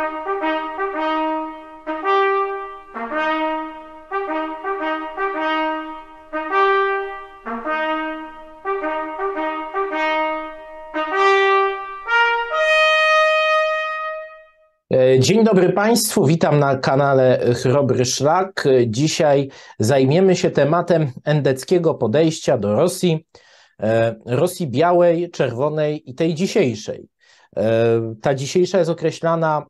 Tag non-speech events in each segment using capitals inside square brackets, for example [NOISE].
E, dzień dobry Państwu, witam na kanale Chrobry Szlak. E, dzisiaj zajmiemy się tematem endeckiego podejścia do Rosji, e, Rosji białej, czerwonej i tej dzisiejszej. Ta dzisiejsza jest określana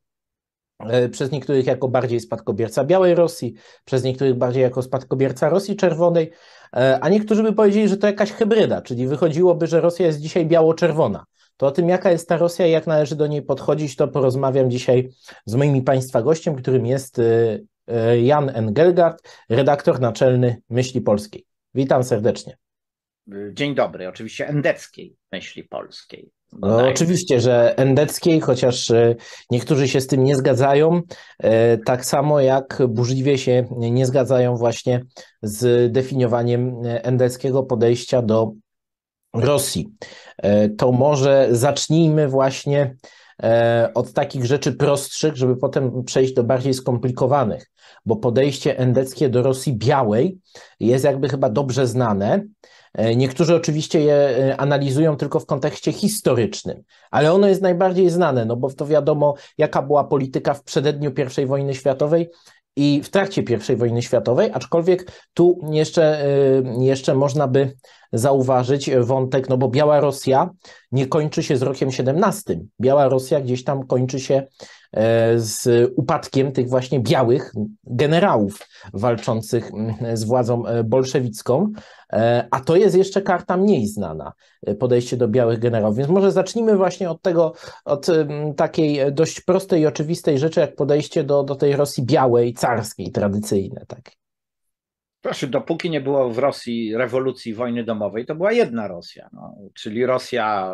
E, przez niektórych jako bardziej spadkobierca białej Rosji, przez niektórych bardziej jako spadkobierca Rosji Czerwonej, e, a niektórzy by powiedzieli, że to jakaś hybryda, czyli wychodziłoby, że Rosja jest dzisiaj biało-czerwona. To o tym, jaka jest ta Rosja i jak należy do niej podchodzić, to porozmawiam dzisiaj z moimi Państwa gościem, którym jest e, Jan Engelgard, redaktor naczelny Myśli Polskiej. Witam serdecznie. Dzień dobry, oczywiście endeckiej Myśli Polskiej. No, no tak. Oczywiście, że endeckiej, chociaż e, niektórzy się z tym nie zgadzają, e, tak samo jak burzliwie się nie zgadzają właśnie z definiowaniem e, endeckiego podejścia do Rosji. To może zacznijmy właśnie od takich rzeczy prostszych, żeby potem przejść do bardziej skomplikowanych, bo podejście endeckie do Rosji białej jest jakby chyba dobrze znane. E, niektórzy oczywiście je e, analizują tylko w kontekście historycznym, ale ono jest najbardziej znane, no bo to wiadomo, jaka była polityka w przededniu I wojny światowej i w trakcie I wojny światowej, aczkolwiek tu jeszcze, e, jeszcze można by zauważyć wątek, no bo Biała Rosja nie kończy się z rokiem 17. Biała Rosja gdzieś tam kończy się E, z upadkiem tych właśnie białych generałów walczących mm, z władzą e, bolszewicką. E, a to jest jeszcze karta mniej znana, podejście do białych generałów. Więc może zacznijmy właśnie od tego, od mm, takiej dość prostej i oczywistej rzeczy, jak podejście do, do tej Rosji białej, carskiej, tradycyjnej. Tak? Proszę, dopóki nie było w Rosji rewolucji wojny domowej, to była jedna Rosja, no, czyli Rosja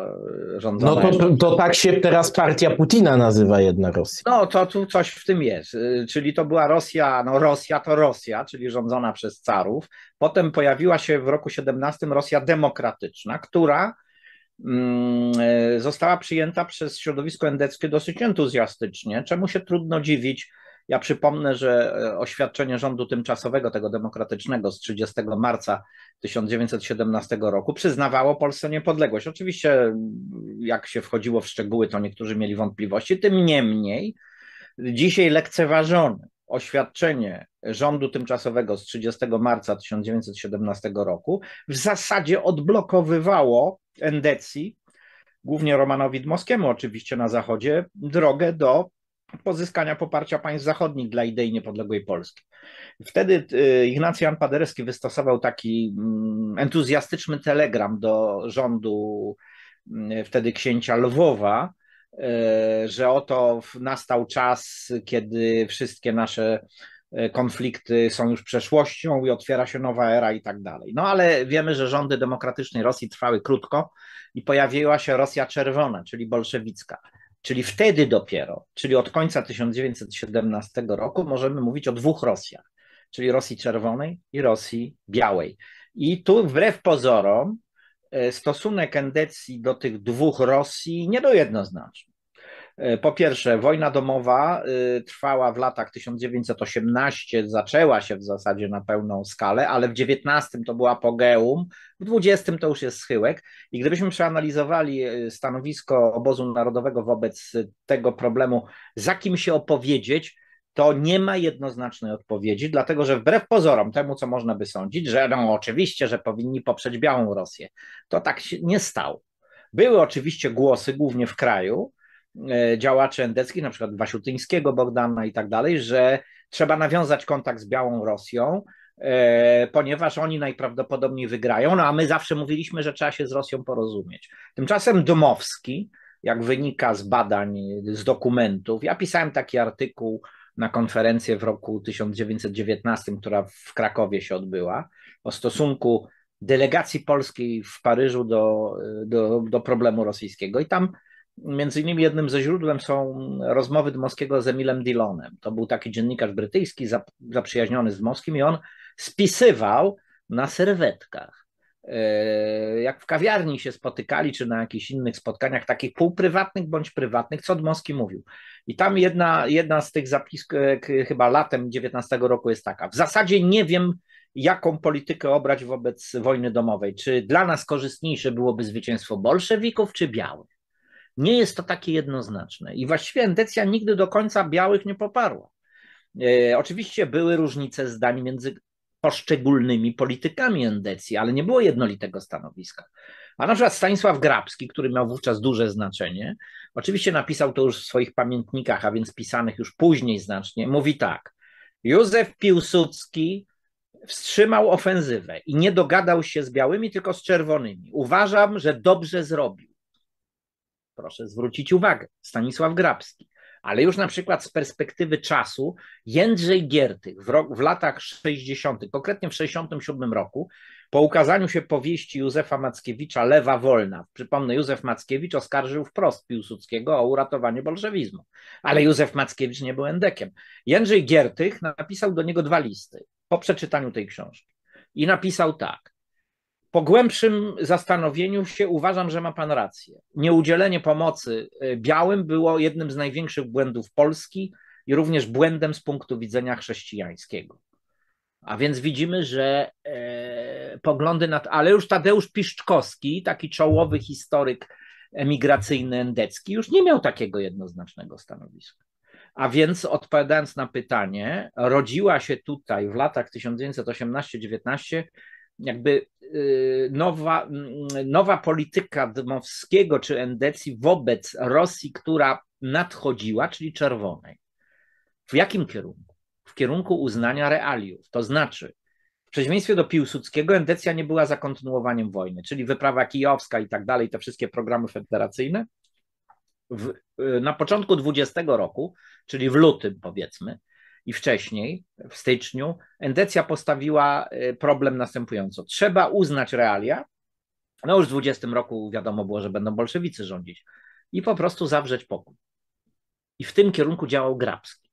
e, rządzona. No to, to, tak się teraz partia Putina nazywa jedna Rosja. No to tu coś w tym jest, e, czyli to była Rosja, no Rosja to Rosja, czyli rządzona przez carów. Potem pojawiła się w roku 17 Rosja demokratyczna, która mm, e, została przyjęta przez środowisko endeckie dosyć entuzjastycznie, czemu się trudno dziwić ja przypomnę, że e, oświadczenie rządu tymczasowego, tego demokratycznego z 30 marca 1917 roku przyznawało Polsce niepodległość. Oczywiście, mm, jak się wchodziło w szczegóły, to niektórzy mieli wątpliwości. Tym niemniej, dzisiaj lekceważone oświadczenie rządu tymczasowego z 30 marca 1917 roku w zasadzie odblokowywało Endecji, głównie Romanowi Dmowskiemu oczywiście na Zachodzie, drogę do pozyskania poparcia państw zachodnich dla idei niepodległej Polski. Wtedy y, Ignacy Jan Paderewski wystosował taki mm, entuzjastyczny telegram do rządu mm, wtedy księcia Lwowa, y, że oto nastał czas, kiedy wszystkie nasze y, konflikty są już przeszłością i otwiera się nowa era i tak dalej. No ale wiemy, że rządy demokratycznej Rosji trwały krótko i pojawiła się Rosja Czerwona, czyli bolszewicka. Czyli wtedy dopiero, czyli od końca 1917 roku, możemy mówić o dwóch Rosjach, czyli Rosji Czerwonej i Rosji Białej. I tu wbrew pozorom e, stosunek endecji do tych dwóch Rosji nie był jednoznaczny. E, po pierwsze, wojna domowa y, trwała w latach 1918, zaczęła się w zasadzie na pełną skalę, ale w 19. to była apogeum, w 20. to już jest schyłek. I gdybyśmy przeanalizowali y, stanowisko obozu narodowego wobec tego problemu, za kim się opowiedzieć, to nie ma jednoznacznej odpowiedzi, dlatego że wbrew pozorom temu, co można by sądzić, że no oczywiście, że powinni poprzeć białą Rosję, to tak się nie stało. Były oczywiście głosy, głównie w kraju, E, działaczy endeckich, na przykład Wasiutyńskiego, Bogdana i tak dalej, że trzeba nawiązać kontakt z Białą Rosją, e, ponieważ oni najprawdopodobniej wygrają, no a my zawsze mówiliśmy, że trzeba się z Rosją porozumieć. Tymczasem Dmowski, jak wynika z badań, z dokumentów, ja pisałem taki artykuł na konferencję w roku 1919, która w Krakowie się odbyła, o stosunku delegacji polskiej w Paryżu do, do, do problemu rosyjskiego i tam Między innymi jednym ze źródłem są rozmowy Dmowskiego z Emilem Dillonem. To był taki dziennikarz brytyjski zaprzyjaźniony z Dmowskim i on spisywał na serwetkach. E, jak w kawiarni się spotykali, czy na jakichś innych spotkaniach, takich półprywatnych bądź prywatnych, co Dmowski mówił. I tam jedna, jedna z tych zapisek, e, chyba latem 19 roku, jest taka. W zasadzie nie wiem, jaką politykę obrać wobec wojny domowej. Czy dla nas korzystniejsze byłoby zwycięstwo bolszewików, czy białych? Nie jest to takie jednoznaczne. I właściwie endecja nigdy do końca białych nie poparła. E, oczywiście były różnice zdań między poszczególnymi politykami endecji, ale nie było jednolitego stanowiska. A na przykład Stanisław Grabski, który miał wówczas duże znaczenie, oczywiście napisał to już w swoich pamiętnikach, a więc pisanych już później znacznie, mówi tak. Józef Piłsudski wstrzymał ofensywę i nie dogadał się z białymi, tylko z czerwonymi. Uważam, że dobrze zrobił proszę zwrócić uwagę, Stanisław Grabski, ale już na przykład z perspektywy czasu Jędrzej Giertych w, w latach 60., konkretnie w 67 roku, po ukazaniu się powieści Józefa Mackiewicza Lewa Wolna, przypomnę, Józef Mackiewicz oskarżył wprost Piłsudskiego o uratowanie bolszewizmu, ale Józef Mackiewicz nie był endekiem. Jędrzej Giertych napisał do niego dwa listy po przeczytaniu tej książki i napisał tak po głębszym zastanowieniu się uważam, że ma pan rację. Nieudzielenie pomocy y, białym było jednym z największych błędów Polski i również błędem z punktu widzenia chrześcijańskiego. A więc widzimy, że e, poglądy nad. Ale już Tadeusz Piszczkowski, taki czołowy historyk emigracyjny endecki, już nie miał takiego jednoznacznego stanowiska. A więc odpowiadając na pytanie, rodziła się tutaj w latach 1918-19 jakby y, nowa, mm, nowa polityka Dmowskiego czy Endecji wobec Rosji, która nadchodziła, czyli czerwonej. W jakim kierunku? W kierunku uznania realiów. To znaczy, w przeciwieństwie do Piłsudskiego, Endecja nie była za kontynuowaniem wojny, czyli wyprawa kijowska i tak dalej, te wszystkie programy federacyjne. W, y, na początku 20 roku, czyli w lutym powiedzmy, i wcześniej, w styczniu, Endecja postawiła y, problem następująco. Trzeba uznać realia. No już w 20 roku wiadomo było, że będą bolszewicy rządzić. I po prostu zawrzeć pokój. I w tym kierunku działał Grabski.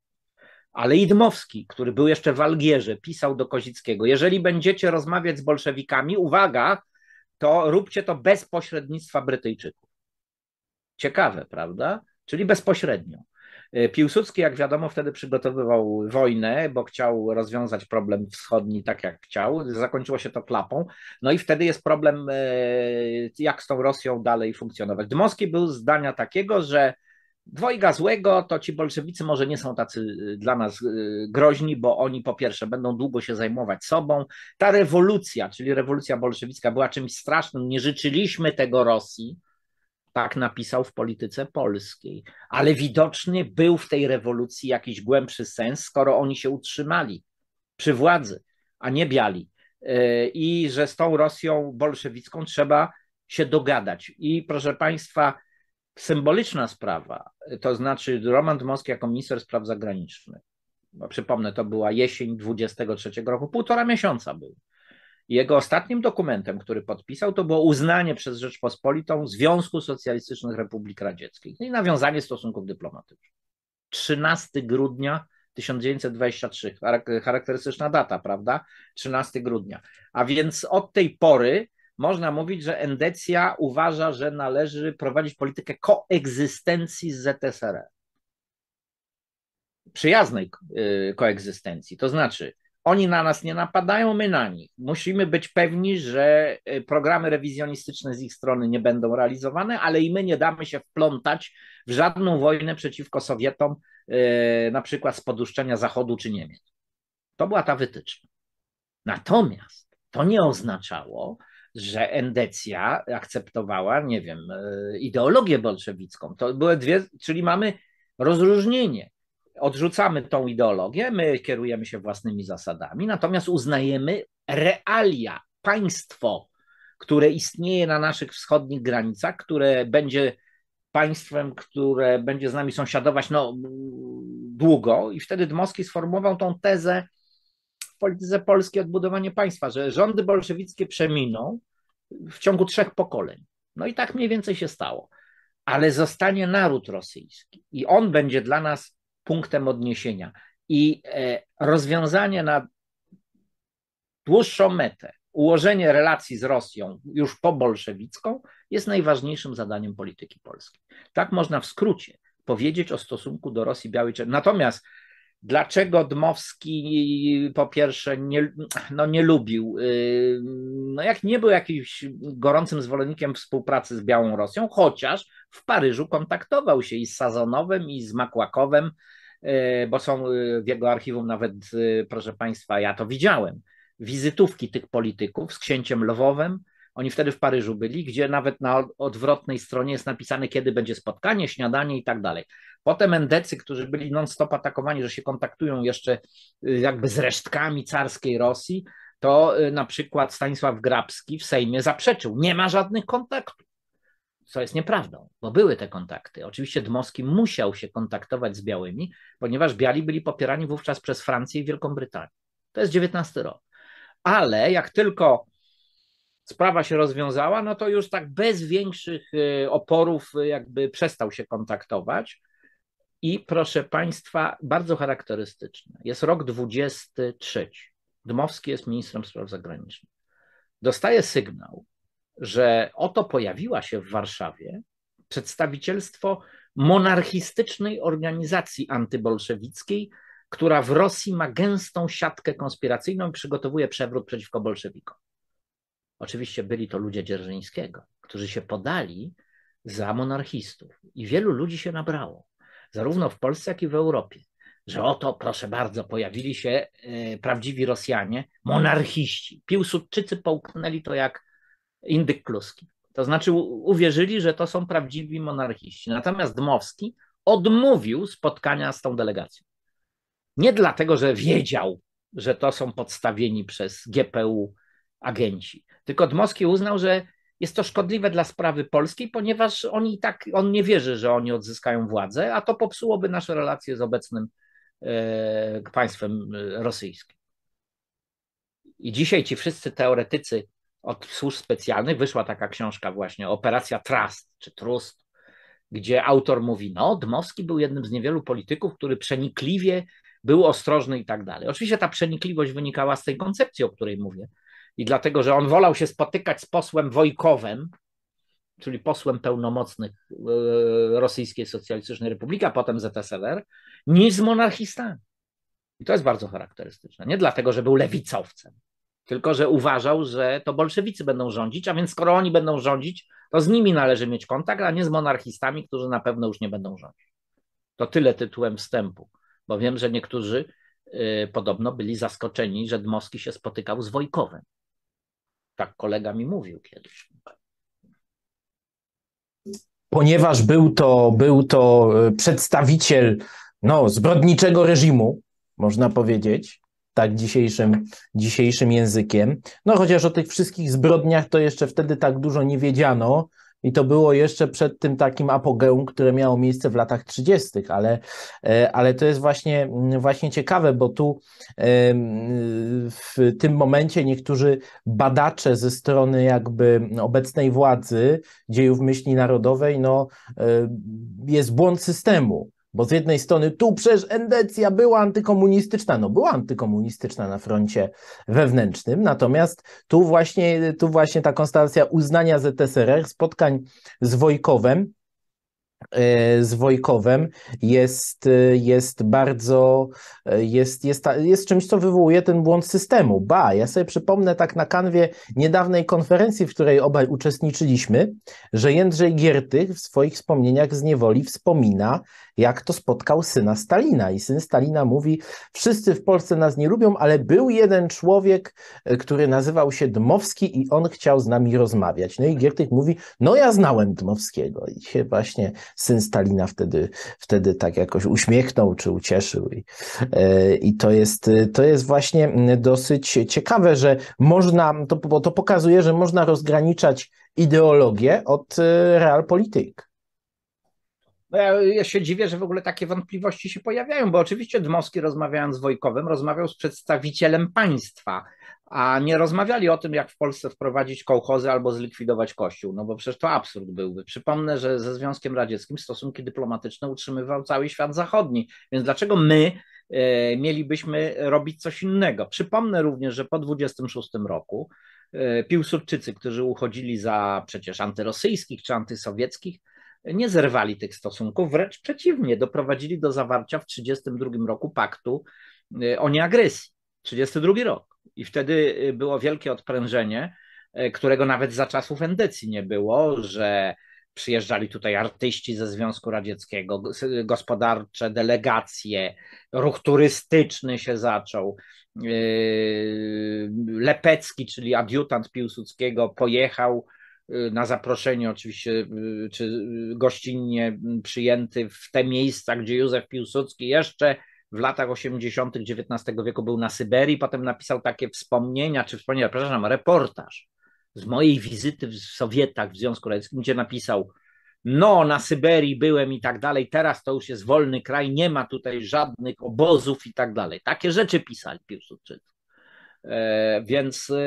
Ale Idmowski, który był jeszcze w Algierze, pisał do Kozickiego: Jeżeli będziecie rozmawiać z bolszewikami, uwaga, to róbcie to bez pośrednictwa Brytyjczyków. Ciekawe, prawda? Czyli bezpośrednio. E, Piłsudski, jak wiadomo, wtedy przygotowywał wojnę, bo chciał rozwiązać problem wschodni tak, jak chciał. Zakończyło się to klapą. No i wtedy jest problem, e, jak z tą Rosją dalej funkcjonować. Dmowski był zdania takiego, że dwojga złego, to ci bolszewicy może nie są tacy e, dla nas groźni, bo oni po pierwsze będą długo się zajmować sobą. Ta rewolucja, czyli rewolucja bolszewicka była czymś strasznym, nie życzyliśmy tego Rosji tak napisał w polityce polskiej. Ale widocznie był w tej rewolucji jakiś głębszy sens, skoro oni się utrzymali przy władzy, a nie biali. E, I że z tą Rosją bolszewicką trzeba się dogadać. I proszę Państwa, symboliczna sprawa, to znaczy Roman Dmowski jako minister spraw zagranicznych, przypomnę, to była jesień 23 roku, półtora miesiąca był jego ostatnim dokumentem, który podpisał, to było uznanie przez Rzeczpospolitą Związku Socjalistycznych Republik Radzieckich no i nawiązanie stosunków dyplomatycznych. 13 grudnia 1923, charakterystyczna data, prawda? 13 grudnia. A więc od tej pory można mówić, że Endecja uważa, że należy prowadzić politykę koegzystencji z ZSRR. Przyjaznej y, koegzystencji, to znaczy oni na nas nie napadają, my na nich. Musimy być pewni, że e, programy rewizjonistyczne z ich strony nie będą realizowane, ale i my nie damy się wplątać w żadną wojnę przeciwko Sowietom, e, na przykład z poduszczenia Zachodu czy Niemiec. To była ta wytyczna. Natomiast to nie oznaczało, że Endecja akceptowała, nie wiem, e, ideologię bolszewicką. To były dwie, czyli mamy rozróżnienie odrzucamy tą ideologię, my kierujemy się własnymi zasadami, natomiast uznajemy realia, państwo, które istnieje na naszych wschodnich granicach, które będzie państwem, które będzie z nami sąsiadować no, długo. I wtedy Dmowski sformułował tą tezę w polityce polskiej odbudowanie państwa, że rządy bolszewickie przeminą w ciągu trzech pokoleń. No i tak mniej więcej się stało. Ale zostanie naród rosyjski i on będzie dla nas punktem odniesienia. I e, rozwiązanie na dłuższą metę, ułożenie relacji z Rosją już po bolszewicką jest najważniejszym zadaniem polityki polskiej. Tak można w skrócie powiedzieć o stosunku do Rosji Białej Czerwonej. Natomiast Dlaczego Dmowski po pierwsze nie, no nie lubił, y, no jak nie był jakimś gorącym zwolennikiem współpracy z Białą Rosją, chociaż w Paryżu kontaktował się i z Sazonowem, i z Makłakowem, y, bo są y, w jego archiwum nawet, proszę Państwa, ja to widziałem, wizytówki tych polityków z księciem Lwowem. Oni wtedy w Paryżu byli, gdzie nawet na odwrotnej stronie jest napisane, kiedy będzie spotkanie, śniadanie i tak dalej. Potem endecy, którzy byli non-stop atakowani, że się kontaktują jeszcze y, jakby z resztkami carskiej Rosji, to y, na przykład Stanisław Grabski w Sejmie zaprzeczył, nie ma żadnych kontaktów. Co jest nieprawdą, bo były te kontakty. Oczywiście Dmowski musiał się kontaktować z białymi, ponieważ biali byli popierani wówczas przez Francję i Wielką Brytanię. To jest XIX rok. Ale jak tylko sprawa się rozwiązała, no to już tak bez większych y, oporów jakby przestał się kontaktować. I proszę Państwa, bardzo charakterystyczne. Jest rok 23. Dmowski jest ministrem spraw zagranicznych. Dostaje sygnał, że oto pojawiła się w Warszawie przedstawicielstwo monarchistycznej organizacji antybolszewickiej, która w Rosji ma gęstą siatkę konspiracyjną i przygotowuje przewrót przeciwko bolszewikom. Oczywiście byli to ludzie Dzierżyńskiego, którzy się podali za monarchistów i wielu ludzi się nabrało zarówno w Polsce, jak i w Europie, że oto, proszę bardzo, pojawili się e, prawdziwi Rosjanie, monarchiści. Piłsudczycy połknęli to jak indyk kluski. To znaczy uwierzyli, że to są prawdziwi monarchiści. Natomiast Dmowski odmówił spotkania z tą delegacją. Nie dlatego, że wiedział, że to są podstawieni przez GPU agenci, tylko Dmowski uznał, że jest to szkodliwe dla sprawy polskiej, ponieważ oni tak, on nie wierzy, że oni odzyskają władzę, a to popsułoby nasze relacje z obecnym e, państwem e, rosyjskim. I dzisiaj ci wszyscy teoretycy od służb specjalnych, wyszła taka książka właśnie, Operacja Trust, czy Trust, gdzie autor mówi, no Dmowski był jednym z niewielu polityków, który przenikliwie był ostrożny i tak dalej. Oczywiście ta przenikliwość wynikała z tej koncepcji, o której mówię, i dlatego, że on wolał się spotykać z posłem Wojkowem, czyli posłem pełnomocnych e, Rosyjskiej Socjalistycznej Republiki, a potem ZSRR, niż z monarchistami. I to jest bardzo charakterystyczne. Nie dlatego, że był lewicowcem, tylko że uważał, że to bolszewicy będą rządzić, a więc skoro oni będą rządzić, to z nimi należy mieć kontakt, a nie z monarchistami, którzy na pewno już nie będą rządzić. To tyle tytułem wstępu, bo wiem, że niektórzy e, podobno byli zaskoczeni, że Dmowski się spotykał z Wojkowem. Tak kolega mi mówił kiedyś. Ponieważ był to, był to e, przedstawiciel no, zbrodniczego reżimu, można powiedzieć, tak dzisiejszym, dzisiejszym językiem. No chociaż o tych wszystkich zbrodniach to jeszcze wtedy tak dużo nie wiedziano, i to było jeszcze przed tym takim apogeum, które miało miejsce w latach 30., ale, e, ale to jest właśnie, mm, właśnie ciekawe, bo tu e, mm, w tym momencie niektórzy badacze ze strony jakby obecnej władzy dziejów myśli narodowej, no e, jest błąd systemu. Bo z jednej strony tu przecież endecja była antykomunistyczna, no była antykomunistyczna na froncie wewnętrznym, natomiast tu właśnie, tu właśnie ta konstelacja uznania ZSRR, spotkań z Wojkowem, e, z Wojkowem jest, e, jest bardzo, e, jest, jest, jest czymś, co wywołuje ten błąd systemu. Ba, ja sobie przypomnę tak na kanwie niedawnej konferencji, w której obaj uczestniczyliśmy, że Jędrzej Giertych w swoich wspomnieniach z niewoli wspomina, jak to spotkał syna Stalina. I syn Stalina mówi: Wszyscy w Polsce nas nie lubią, ale był jeden człowiek, e, który nazywał się Dmowski i on chciał z nami rozmawiać. No i Giertych mówi: No, ja znałem Dmowskiego. I się właśnie syn Stalina wtedy, wtedy tak jakoś uśmiechnął czy ucieszył. I, e, i to, jest, to jest właśnie mm, dosyć ciekawe, że można, to, to pokazuje, że można rozgraniczać ideologię od e, realpolitik. No ja, ja, się dziwię, że w ogóle takie wątpliwości się pojawiają, bo oczywiście Dmowski rozmawiając z Wojkowym rozmawiał z przedstawicielem państwa, a nie rozmawiali o tym, jak w Polsce wprowadzić kołchozy albo zlikwidować kościół, no bo przecież to absurd byłby. Przypomnę, że ze Związkiem Radzieckim stosunki dyplomatyczne utrzymywał cały świat zachodni, więc dlaczego my e, mielibyśmy robić coś innego? Przypomnę również, że po 26 roku e, Piłsudczycy, którzy uchodzili za przecież antyrosyjskich czy antysowieckich, nie zerwali tych stosunków, wręcz przeciwnie, doprowadzili do zawarcia w 1932 roku paktu y, o nieagresji. 1932 rok. I wtedy y, było wielkie odprężenie, y, którego nawet za czasów endecji nie było, że przyjeżdżali tutaj artyści ze Związku Radzieckiego, gospodarcze delegacje, ruch turystyczny się zaczął. Lepecki, czyli adiutant Piłsudskiego, pojechał Y, na zaproszenie oczywiście, y, czy y, gościnnie mm, przyjęty w te miejsca, gdzie Józef Piłsudski jeszcze w latach 80. XIX wieku był na Syberii, potem napisał takie wspomnienia, czy wspomnienia, przepraszam, reportaż z mojej wizyty w Sowietach w Związku Radzieckim, gdzie napisał, no na Syberii byłem i tak dalej, teraz to już jest wolny kraj, nie ma tutaj żadnych obozów i tak dalej. Takie rzeczy pisali Piłsudczycy. E, więc e,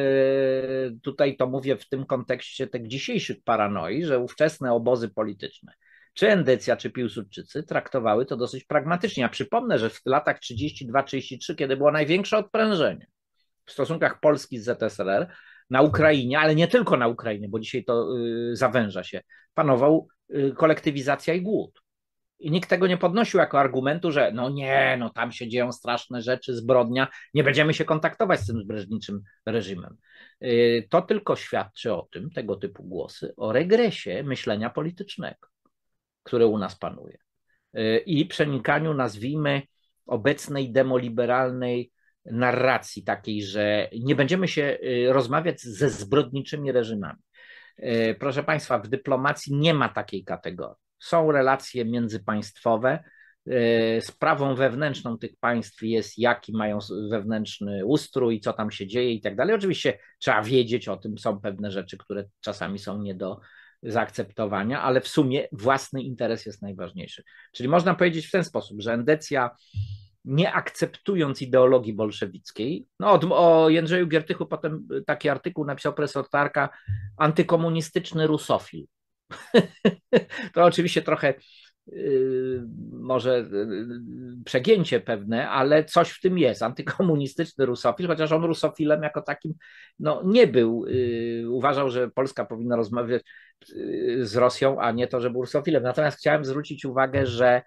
tutaj to mówię w tym kontekście tych dzisiejszych paranoi, że ówczesne obozy polityczne, czy Endecja, czy Piłsudczycy traktowały to dosyć pragmatycznie. Ja przypomnę, że w latach 32-33, kiedy było największe odprężenie w stosunkach Polski z ZSRR, na Ukrainie, ale nie tylko na Ukrainie, bo dzisiaj to y, zawęża się, panował y, kolektywizacja i głód. I nikt tego nie podnosił jako argumentu, że no nie, no tam się dzieją straszne rzeczy, zbrodnia, nie będziemy się kontaktować z tym zbrodniczym reżimem. Y, to tylko świadczy o tym, tego typu głosy, o regresie myślenia politycznego, które u nas panuje y, i przenikaniu, nazwijmy, obecnej demoliberalnej narracji, takiej, że nie będziemy się y, rozmawiać ze zbrodniczymi reżimami. Proszę Państwa, w dyplomacji nie ma takiej kategorii są relacje międzypaństwowe. E, sprawą wewnętrzną tych państw jest, jaki mają wewnętrzny ustrój, co tam się dzieje i tak dalej. Oczywiście trzeba wiedzieć o tym, są pewne rzeczy, które czasami są nie do zaakceptowania, ale w sumie własny interes jest najważniejszy. Czyli można powiedzieć w ten sposób, że endecja nie akceptując ideologii bolszewickiej. No, od, o Jędrzeju Giertychu potem taki artykuł napisał profesor Tarka, antykomunistyczny rusofil. [LAUGHS] to oczywiście trochę y, może y, y, przegięcie pewne, ale coś w tym jest. Antykomunistyczny rusofil, chociaż on rusofilem jako takim no, nie był. Uważał, że Polska powinna rozmawiać z Rosją, a nie to, że był rusofilem. Natomiast chciałem zwrócić uwagę, że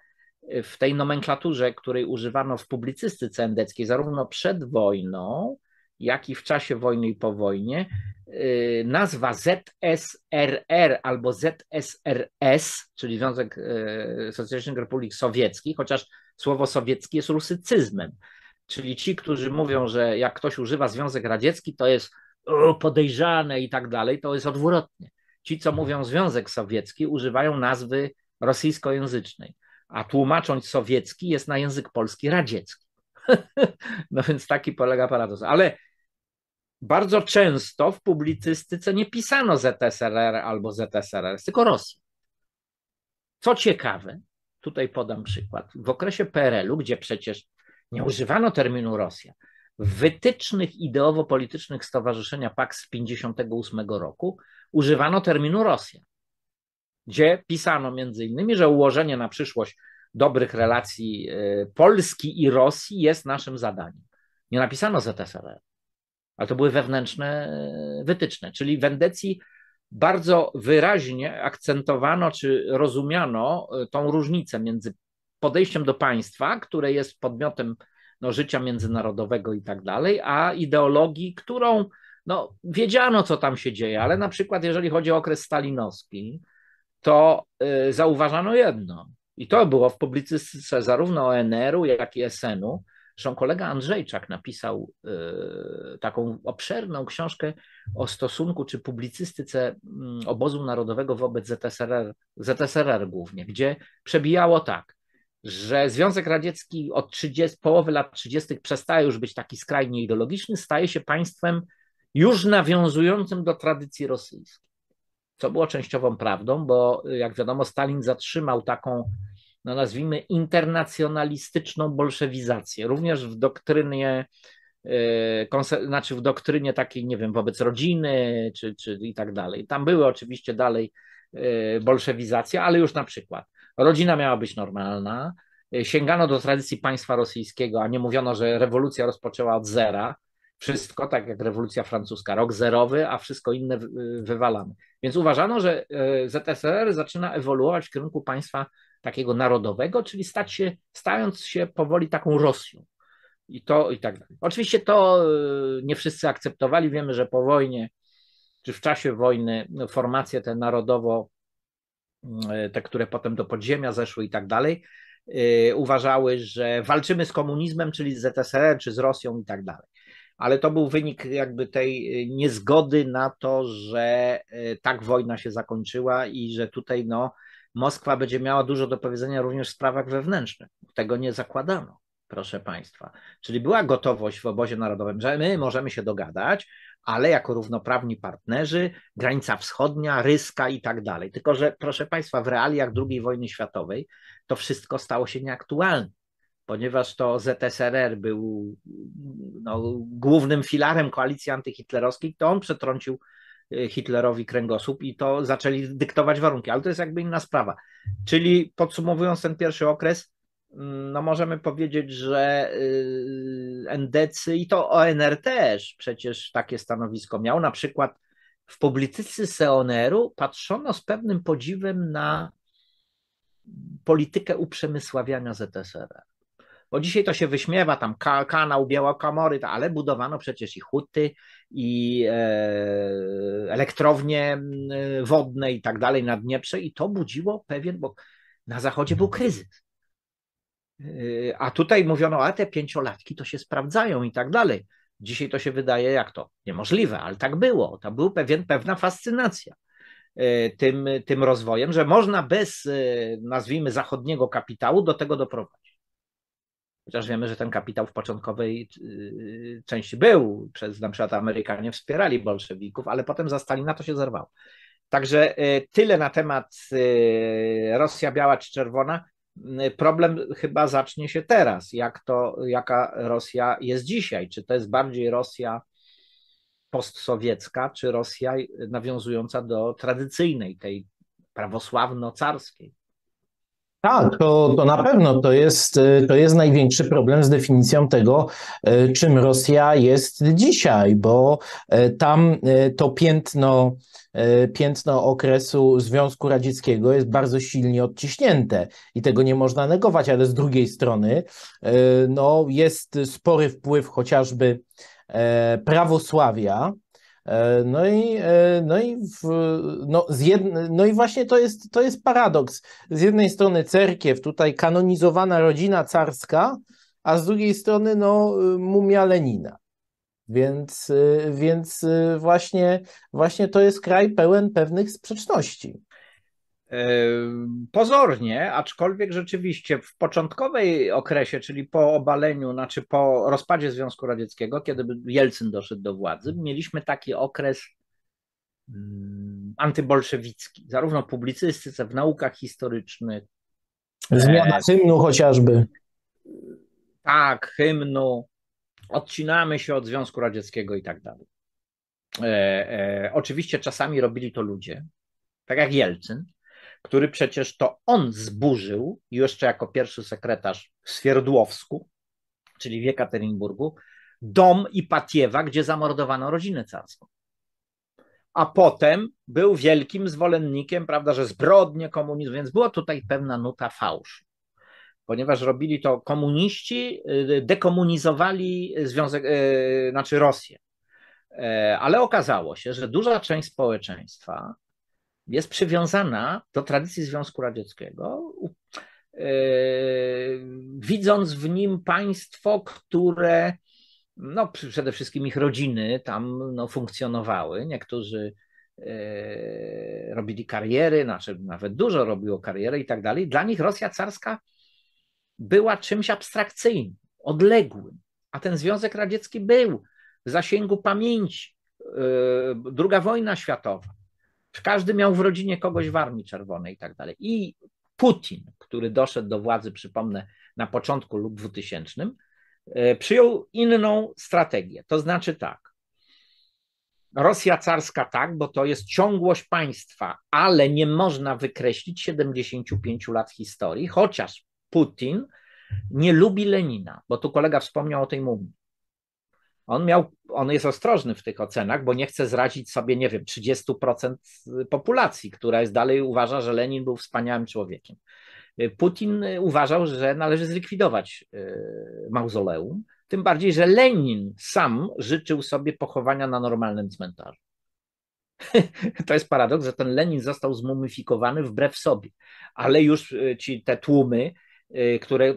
w tej nomenklaturze, której używano w publicystyce endeckiej, zarówno przed wojną, jak i w czasie wojny i po wojnie, Y, nazwa ZSRR albo ZSRS, czyli Związek y, Socjalistycznych Republik Sowieckich, chociaż słowo sowiecki jest rusycyzmem. Czyli ci, którzy mówią, że jak ktoś używa Związek Radziecki, to jest podejrzane i tak dalej, to jest odwrotnie. Ci, co mówią Związek Sowiecki, używają nazwy rosyjskojęzycznej, a tłumacząc sowiecki jest na język polski radziecki. [LAUGHS] no więc taki polega paradoks. Ale bardzo często w publicystyce nie pisano ZSRR albo ZSRR, tylko Rosji. Co ciekawe, tutaj podam przykład. W okresie PRL-u, gdzie przecież nie używano terminu Rosja, w wytycznych ideowo-politycznych Stowarzyszenia PAX z 1958 roku używano terminu Rosja, gdzie pisano między innymi, że ułożenie na przyszłość dobrych relacji y, Polski i Rosji jest naszym zadaniem. Nie napisano ZSRR ale to były wewnętrzne e, wytyczne. Czyli w Wendecji bardzo wyraźnie akcentowano czy rozumiano e, tą różnicę między podejściem do państwa, które jest podmiotem no, życia międzynarodowego i tak dalej, a ideologii, którą no, wiedziano, co tam się dzieje, ale na przykład jeżeli chodzi o okres stalinowski, to e, zauważano jedno. I to było w publicystyce zarówno ONR-u, jak i SN-u, Zresztą kolega Andrzejczak napisał e, taką obszerną książkę o stosunku czy publicystyce mm, obozu narodowego wobec ZSRR, ZSRR głównie, gdzie przebijało tak, że Związek Radziecki od 30, połowy lat 30. przestaje już być taki skrajnie ideologiczny, staje się państwem już nawiązującym do tradycji rosyjskiej. Co było częściową prawdą, bo jak wiadomo, Stalin zatrzymał taką no nazwijmy, internacjonalistyczną bolszewizację, również w doktrynie, e, znaczy w doktrynie takiej, nie wiem, wobec rodziny czy, czy i tak dalej. Tam były oczywiście dalej e, bolszewizacja, ale już na przykład rodzina miała być normalna, e, sięgano do tradycji państwa rosyjskiego, a nie mówiono, że rewolucja rozpoczęła od zera, wszystko, tak jak rewolucja francuska, rok zerowy, a wszystko inne wywalamy. Więc uważano, że ZSRR zaczyna ewoluować w kierunku państwa takiego narodowego, czyli stać się, stając się powoli taką Rosją. I to i tak dalej. Oczywiście to y, nie wszyscy akceptowali. Wiemy, że po wojnie czy w czasie wojny no, formacje te narodowo, y, te, które potem do podziemia zeszły i tak dalej, y, uważały, że walczymy z komunizmem, czyli z ZSRR, czy z Rosją i tak dalej. Ale to był wynik jakby tej niezgody na to, że tak wojna się zakończyła i że tutaj no, Moskwa będzie miała dużo do powiedzenia również w sprawach wewnętrznych. Tego nie zakładano, proszę Państwa. Czyli była gotowość w obozie narodowym, że my możemy się dogadać, ale jako równoprawni partnerzy, granica wschodnia, ryska i tak dalej. Tylko, że proszę Państwa, w realiach II wojny światowej to wszystko stało się nieaktualne ponieważ to ZSRR był no, głównym filarem koalicji antyhitlerowskiej, to on przetrącił Hitlerowi kręgosłup i to zaczęli dyktować warunki, ale to jest jakby inna sprawa. Czyli podsumowując ten pierwszy okres, mm, no możemy powiedzieć, że y, NDC i to ONR też przecież takie stanowisko miał. Na przykład w publicystyce seoneru patrzono z pewnym podziwem na politykę uprzemysławiania ZSRR. Bo dzisiaj to się wyśmiewa, tam ka kanał Białokamory, ale budowano przecież i huty, i e, elektrownie wodne i tak dalej na Dnieprze i to budziło pewien, bo na Zachodzie był kryzys. E, a tutaj mówiono, a te pięciolatki to się sprawdzają i tak dalej. Dzisiaj to się wydaje jak to niemożliwe, ale tak było. To był pewien, pewna fascynacja e, tym, tym rozwojem, że można bez, e, nazwijmy, zachodniego kapitału do tego doprowadzić. Chociaż wiemy, że ten kapitał w początkowej y, y, części był, przez na przykład Amerykanie wspierali bolszewików, ale potem za Stalina to się zerwało. Także y, tyle na temat Rosja biała czy czerwona. Problem chyba zacznie się teraz, jak to, jaka Rosja jest dzisiaj. Czy to jest bardziej Rosja postsowiecka, czy Rosja nawiązująca do tradycyjnej, tej prawosławno-carskiej? Tak, to, to na pewno to jest, y, to jest największy problem z definicją tego, y, czym Rosja jest dzisiaj, bo y, tam to piętno, piętno okresu Związku Radzieckiego jest bardzo silnie odciśnięte i tego nie można negować, ale z drugiej strony no, jest spory wpływ chociażby e, prawosławia E, no i, e, no i, w, no, z jedne, no i właśnie to jest, to jest paradoks. Z jednej strony cerkiew, tutaj kanonizowana rodzina carska, a z drugiej strony no, mumia Lenina. Więc, y, więc y, właśnie, właśnie to jest kraj pełen pewnych sprzeczności. Pozornie, aczkolwiek rzeczywiście w początkowej okresie, czyli po obaleniu, znaczy po rozpadzie Związku Radzieckiego, kiedy Jelcyn doszedł do władzy, mieliśmy taki okres mm, antybolszewicki, zarówno w publicystyce, w naukach historycznych. Zmiana e, hymnu chociażby. Tak, hymnu. Odcinamy się od Związku Radzieckiego i tak dalej. E, e, oczywiście czasami robili to ludzie, tak jak Jelcyn, który przecież to on zburzył jeszcze jako pierwszy sekretarz w Swierdłowsku, czyli w Jekaterynburgu, dom Ipatiewa, gdzie zamordowano rodzinę carską. A potem był wielkim zwolennikiem, prawda, że zbrodnie komunizmu, więc była tutaj pewna nuta fałszu ponieważ robili to komuniści, y, dekomunizowali Związek, y, znaczy Rosję. E, ale okazało się, że duża część społeczeństwa jest przywiązana do tradycji Związku Radzieckiego, yy, widząc w nim państwo, które no, przede wszystkim ich rodziny tam no, funkcjonowały. Niektórzy yy, robili kariery, znaczy nawet dużo robiło karierę i tak dalej. Dla nich Rosja carska była czymś abstrakcyjnym, odległym, a ten Związek Radziecki był w zasięgu pamięci. Yy, druga wojna światowa, każdy miał w rodzinie kogoś w Armii Czerwonej i tak dalej. I Putin, który doszedł do władzy, przypomnę, na początku lub 2000, e, przyjął inną strategię. To znaczy tak. Rosja carska tak, bo to jest ciągłość państwa, ale nie można wykreślić 75 lat historii, chociaż Putin nie lubi Lenina, bo tu kolega wspomniał o tej mumii on, miał, on jest ostrożny w tych ocenach, bo nie chce zrazić sobie, nie wiem, 30% populacji, która jest dalej uważa, że Lenin był wspaniałym człowiekiem. Putin uważał, że należy zlikwidować y, mauzoleum, tym bardziej, że Lenin sam życzył sobie pochowania na normalnym cmentarzu. [LAUGHS] To jest paradoks, że ten Lenin został zmumifikowany wbrew sobie, ale już y, ci te tłumy, y, które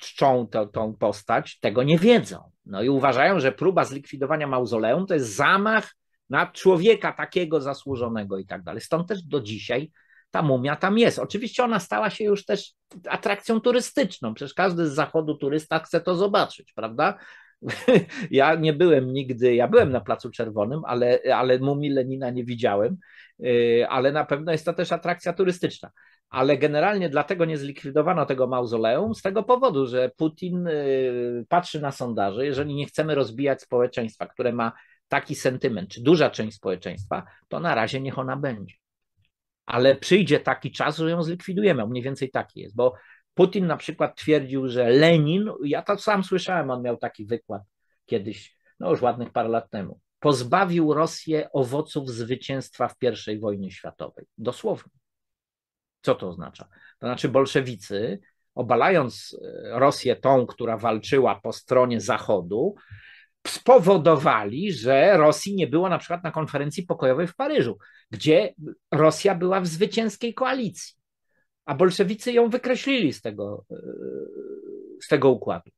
czczą to, tą postać, tego nie wiedzą. No i uważają, że próba zlikwidowania mauzoleum to jest zamach na człowieka takiego zasłużonego i tak dalej. Stąd też do dzisiaj ta mumia tam jest. Oczywiście ona stała się już też atrakcją turystyczną, przecież każdy z zachodu turysta chce to zobaczyć, prawda? [LAUGHS] Ja nie byłem nigdy, ja byłem na Placu Czerwonym, ale, ale mumii Lenina nie widziałem, y, ale na pewno jest to też atrakcja turystyczna ale generalnie dlatego nie zlikwidowano tego mauzoleum, z tego powodu, że Putin y, patrzy na sondaże, jeżeli nie chcemy rozbijać społeczeństwa, które ma taki sentyment, czy duża część społeczeństwa, to na razie niech ona będzie. Ale przyjdzie taki czas, że ją zlikwidujemy, mniej więcej taki jest, bo Putin na przykład twierdził, że Lenin, ja to sam słyszałem, on miał taki wykład kiedyś, no już ładnych parę lat temu, pozbawił Rosję owoców zwycięstwa w I wojnie światowej. Dosłownie. Co to oznacza? To znaczy bolszewicy, obalając e, Rosję tą, która walczyła po stronie Zachodu, spowodowali, że Rosji nie było na przykład na konferencji pokojowej w Paryżu, gdzie Rosja była w zwycięskiej koalicji, a bolszewicy ją wykreślili z tego, e, z tego układu.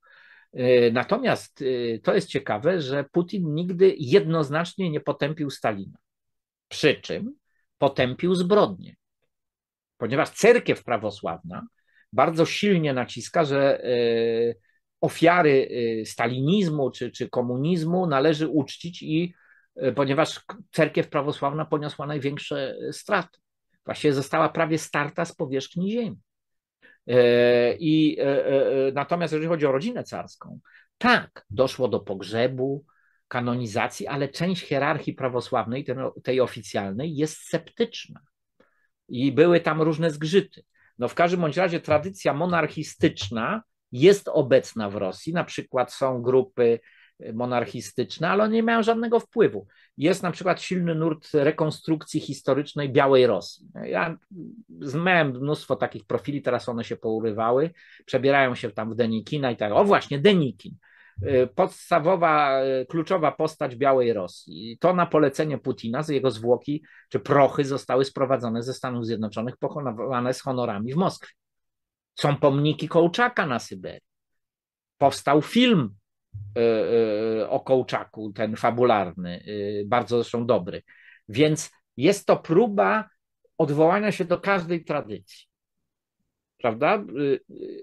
E, natomiast to jest ciekawe, że Putin nigdy jednoznacznie nie potępił Stalina. Przy czym potępił zbrodnie ponieważ cerkiew prawosławna bardzo silnie naciska, że y, ofiary y, stalinizmu czy, czy komunizmu należy uczcić i y, ponieważ cerkiew prawosławna poniosła największe straty. Właściwie została prawie starta z powierzchni ziemi. I natomiast jeżeli chodzi o rodzinę carską, tak, doszło do pogrzebu, kanonizacji, ale część hierarchii prawosławnej, tej oficjalnej, jest sceptyczna i były tam różne zgrzyty. No w każdym bądź razie tradycja monarchistyczna jest obecna w Rosji, na przykład są grupy monarchistyczne, ale one nie mają żadnego wpływu. Jest na przykład silny nurt rekonstrukcji historycznej Białej Rosji. Ja miałem mnóstwo takich profili, teraz one się pourywały, przebierają się tam w Denikina i tak, o właśnie, Denikin. Y, podstawowa, y, kluczowa postać Białej Rosji. To na polecenie Putina z jego zwłoki czy prochy zostały sprowadzone ze Stanów Zjednoczonych, pochowane z honorami w Moskwie. Są pomniki Kołczaka na Syberii. Powstał film y, o Kołczaku, ten fabularny, bardzo zresztą dobry. Więc jest to próba odwołania się do każdej tradycji. Prawda?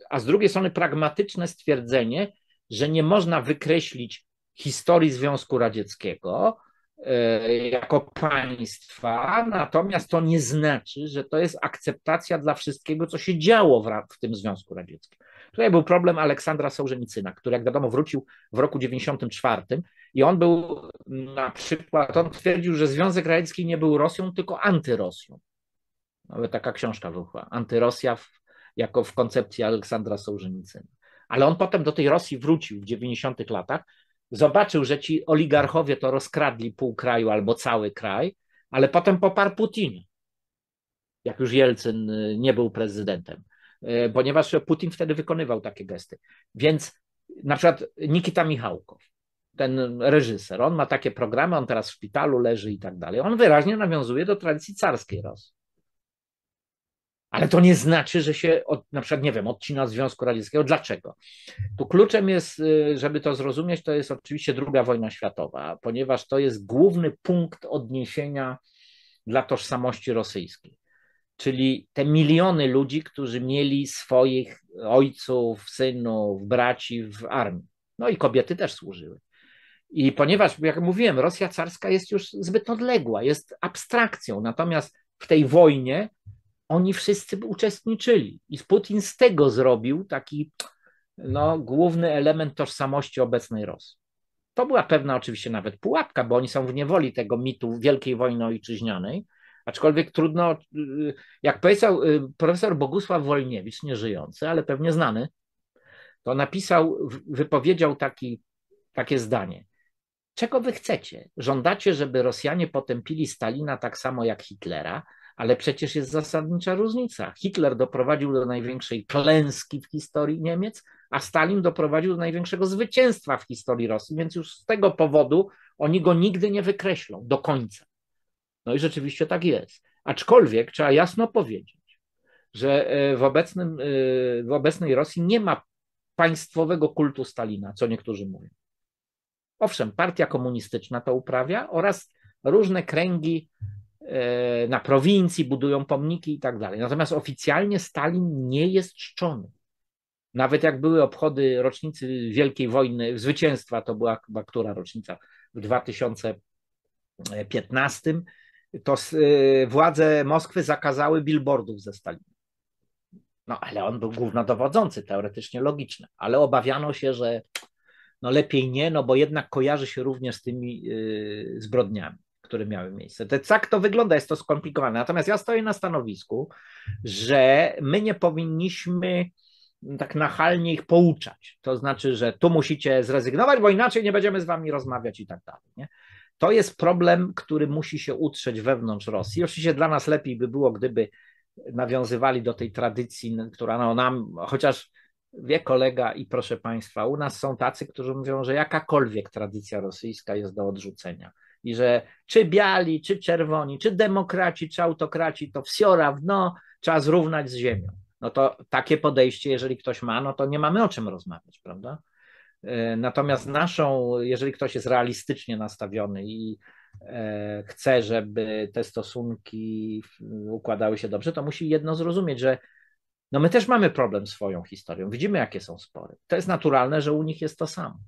A z drugiej strony pragmatyczne stwierdzenie, że nie można wykreślić historii Związku Radzieckiego e, jako państwa, natomiast to nie znaczy, że to jest akceptacja dla wszystkiego, co się działo w, w tym Związku Radzieckim. Tutaj był problem Aleksandra Sołżenicyna, który, jak wiadomo, wrócił w roku 94 i on był na przykład, on twierdził, że Związek Radziecki nie był Rosją, tylko antyrosją. Nawet taka książka wychła Antyrosja w, jako w koncepcji Aleksandra Sołżenicyna ale on potem do tej Rosji wrócił w 90 latach, zobaczył, że ci oligarchowie to rozkradli pół kraju albo cały kraj, ale potem poparł Putin, jak już Jelcyn y, nie był prezydentem, y, ponieważ Putin wtedy wykonywał takie gesty. Więc na przykład Nikita Michałkow, ten reżyser, on ma takie programy, on teraz w szpitalu leży i tak dalej. On wyraźnie nawiązuje do tradycji carskiej Rosji. Ale to nie znaczy, że się od, na przykład, nie wiem, odcina Związku Radzieckiego. Dlaczego? Tu kluczem jest, y, żeby to zrozumieć, to jest oczywiście II wojna światowa, ponieważ to jest główny punkt odniesienia dla tożsamości rosyjskiej. Czyli te miliony ludzi, którzy mieli swoich ojców, synów, braci w armii. No i kobiety też służyły. I ponieważ, jak mówiłem, Rosja carska jest już zbyt odległa, jest abstrakcją, natomiast w tej wojnie oni wszyscy uczestniczyli. I Putin z tego zrobił taki no, główny element tożsamości obecnej Rosji. To była pewna oczywiście nawet pułapka, bo oni są w niewoli tego mitu Wielkiej Wojny Ojczyźnianej, aczkolwiek trudno, y, jak powiedział y, profesor Bogusław Wolniewicz, nieżyjący, ale pewnie znany, to napisał, wypowiedział taki, takie zdanie. Czego wy chcecie? Żądacie, żeby Rosjanie potępili Stalina tak samo jak Hitlera, ale przecież jest zasadnicza różnica. Hitler doprowadził do największej klęski w historii Niemiec, a Stalin doprowadził do największego zwycięstwa w historii Rosji, więc już z tego powodu oni go nigdy nie wykreślą do końca. No i rzeczywiście tak jest. Aczkolwiek trzeba jasno powiedzieć, że e, w, obecnym, e, w obecnej Rosji nie ma państwowego kultu Stalina, co niektórzy mówią. Owszem, partia komunistyczna to uprawia oraz różne kręgi E, na prowincji, budują pomniki i tak dalej. Natomiast oficjalnie Stalin nie jest czczony. Nawet jak były obchody rocznicy Wielkiej Wojny, zwycięstwa, to była chyba która rocznica w 2015, to e, władze Moskwy zakazały billboardów ze Stalinem. No ale on był głównodowodzący, teoretycznie logiczne, ale obawiano się, że no lepiej nie, no bo jednak kojarzy się również z tymi e, zbrodniami które miały miejsce. To, tak to wygląda, jest to skomplikowane. Natomiast ja stoję na stanowisku, że my nie powinniśmy tak nachalnie ich pouczać. To znaczy, że tu musicie zrezygnować, bo inaczej nie będziemy z wami rozmawiać i tak dalej. Nie? To jest problem, który musi się utrzeć wewnątrz Rosji. Oczywiście dla nas lepiej by było, gdyby nawiązywali do tej tradycji, która no, nam, chociaż wie kolega i proszę Państwa, u nas są tacy, którzy mówią, że jakakolwiek tradycja rosyjska jest do odrzucenia i że czy biali, czy czerwoni, czy demokraci, czy autokraci, to wsio równo trzeba zrównać z ziemią. No to takie podejście, jeżeli ktoś ma, no to nie mamy o czym rozmawiać, prawda? E, natomiast naszą, jeżeli ktoś jest realistycznie nastawiony i e, chce, żeby te stosunki układały się dobrze, to musi jedno zrozumieć, że no my też mamy problem z swoją historią. Widzimy, jakie są spory. To jest naturalne, że u nich jest to samo.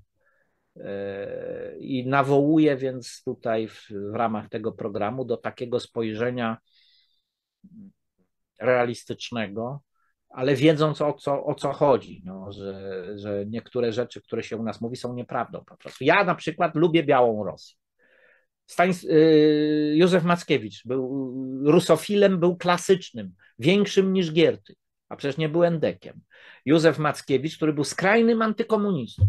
E, I nawołuje więc tutaj w, w ramach tego programu do takiego spojrzenia realistycznego, ale wiedząc o co, o co chodzi, no, że, że niektóre rzeczy, które się u nas mówi, są nieprawdą po prostu. Ja na przykład lubię białą Rosję. Stanis- y, Józef Mackiewicz był rusofilem, był klasycznym, większym niż Gierty, a przecież nie był endekiem. Józef Mackiewicz, który był skrajnym antykomunistą,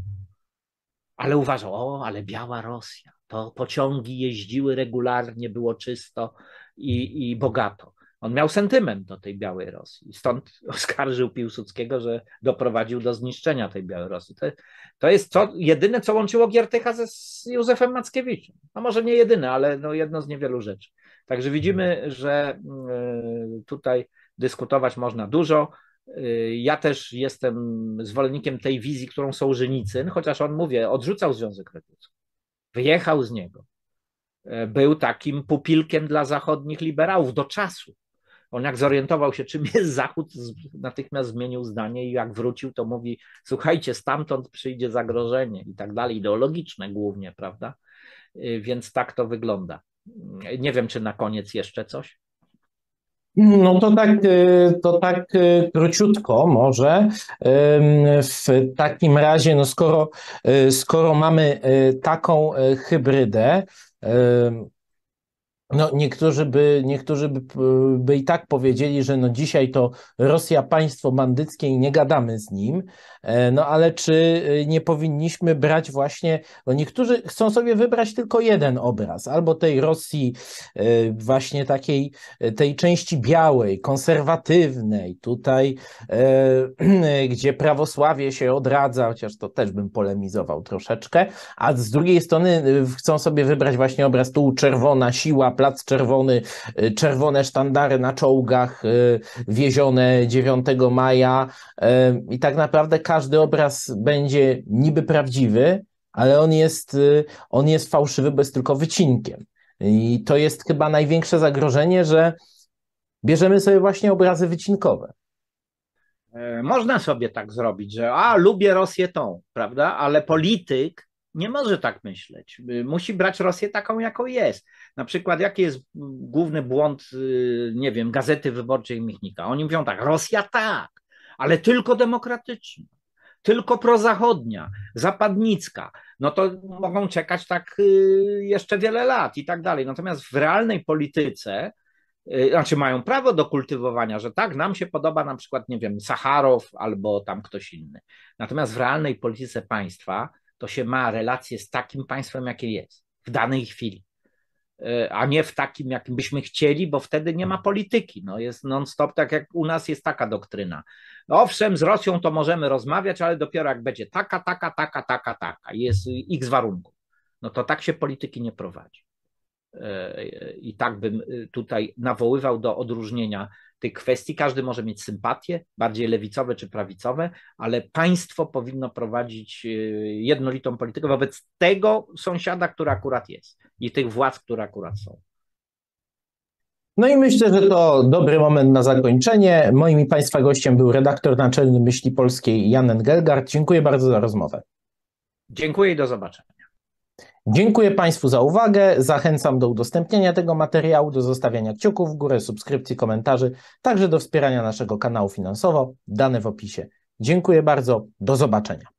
ale uważał, o, ale biała Rosja, to pociągi jeździły regularnie, było czysto i, i bogato. On miał sentyment do tej Białej Rosji. Stąd [LAUGHS] oskarżył Piłsudskiego, że doprowadził do zniszczenia tej Białej Rosji. To, to jest co, jedyne, co łączyło Giertycha ze, z Józefem Mackiewiczem. No może nie jedyne, ale no jedno z niewielu rzeczy. Także widzimy, że mm, tutaj dyskutować można dużo. Y, ja też jestem zwolennikiem tej wizji, którą Sołżynicyn, no chociaż on, mówię, odrzucał Związek Radziecki. Wyjechał z niego. E, był takim pupilkiem dla zachodnich liberałów do czasu. On jak zorientował się, czym jest Zachód, natychmiast zmienił zdanie i jak wrócił, to mówi, słuchajcie, stamtąd przyjdzie zagrożenie i tak dalej, ideologiczne głównie, prawda? Y, więc tak to wygląda. Nie wiem, czy na koniec jeszcze coś. No to tak, y, to tak y, króciutko może. W takim razie, no skoro, y, skoro mamy taką hybrydę, no, niektórzy by, niektórzy by, by i tak powiedzieli, że no dzisiaj to Rosja państwo bandyckie i nie gadamy z nim, E, no ale czy e, nie powinniśmy brać właśnie, bo niektórzy chcą sobie wybrać tylko jeden obraz, albo tej Rosji e, właśnie takiej, tej części białej, konserwatywnej, tutaj, [CLEARS THROAT] gdzie prawosławie się odradza, chociaż to też bym polemizował troszeczkę, a z drugiej strony chcą sobie wybrać właśnie obraz tu czerwona siła, plac czerwony, czerwone sztandary na czołgach wiezione 9 maja i tak naprawdę każdy każdy obraz będzie niby prawdziwy, ale on jest, y, on jest fałszywy, bo jest tylko wycinkiem. I to jest chyba największe zagrożenie, że bierzemy sobie właśnie obrazy wycinkowe. E, można sobie tak zrobić, że a lubię Rosję tą, prawda? Ale polityk nie może tak myśleć. Y, musi brać Rosję taką, jaką jest. Na przykład, jaki jest główny błąd, y, nie wiem, gazety wyborczej Michnika? Oni mówią tak, Rosja tak, ale tylko demokratyczna tylko prozachodnia, zapadnicka, no to no. mogą czekać tak y, jeszcze wiele lat i tak dalej. Natomiast w realnej polityce, y, znaczy mają prawo do kultywowania, że tak, nam się podoba na przykład, nie wiem, Sacharow albo tam ktoś inny. Natomiast w realnej polityce państwa to się ma relacje z takim państwem, jakie jest w danej chwili. Y, a nie w takim, jakim byśmy chcieli, bo wtedy nie ma polityki. No jest non-stop, tak jak u nas jest taka doktryna. No owszem, z Rosją to możemy rozmawiać, ale dopiero jak będzie taka, taka, taka, taka, taka, jest x warunków. No to tak się polityki nie prowadzi i tak bym y, tutaj nawoływał do odróżnienia tych kwestii. Każdy może mieć sympatie, bardziej lewicowe czy prawicowe, ale państwo powinno prowadzić y, jednolitą politykę wobec tego sąsiada, który akurat jest i tych władz, które akurat są. No i myślę, że to dobry moment na zakończenie. Moim i Państwa gościem był redaktor naczelny Myśli Polskiej Jan Engelgard. Dziękuję bardzo za rozmowę. Dziękuję i do zobaczenia. Dziękuję Państwu za uwagę. Zachęcam do udostępnienia tego materiału, do zostawiania kciuków w górę, subskrypcji, komentarzy, także do wspierania naszego kanału finansowo, dane w opisie. Dziękuję bardzo. Do zobaczenia.